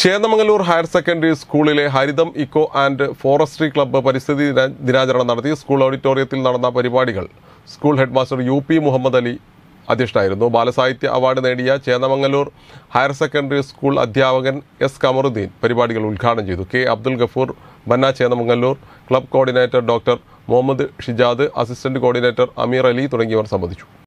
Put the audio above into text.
Chennamangalur higher secondary സ്കൂളിലെ Haritham eco and forestry club പരിസ്ഥിതി ദിനാചരണം നടത്തി സ്കൂൾ ഓഡിറ്റോറിയത്തിൽ നടന്ന പരിപാടികൾ school headmaster U P Muhammad Ali അധ്യക്ഷനായിരുന്നു ബാലസാഹിത്യ അവാർഡ് നേടിയ ചേന്നമംഗലൂർ ഹയർ സെക്കൻഡറി സ്കൂൾ അധ്യാപകൻ എസ് കമറുദ്ദീൻ പരിപാടികൾ ഉദ്ഘാടനം ചെയ്തു കെ അബ്ദുൽ ഗഫൂർ ബന്ന Chennamangalur club coordinator doctor Muhammad Shijad assistant coordinator Ameer Ali തുടങ്ങിയവർ സംബന്ധിച്ചു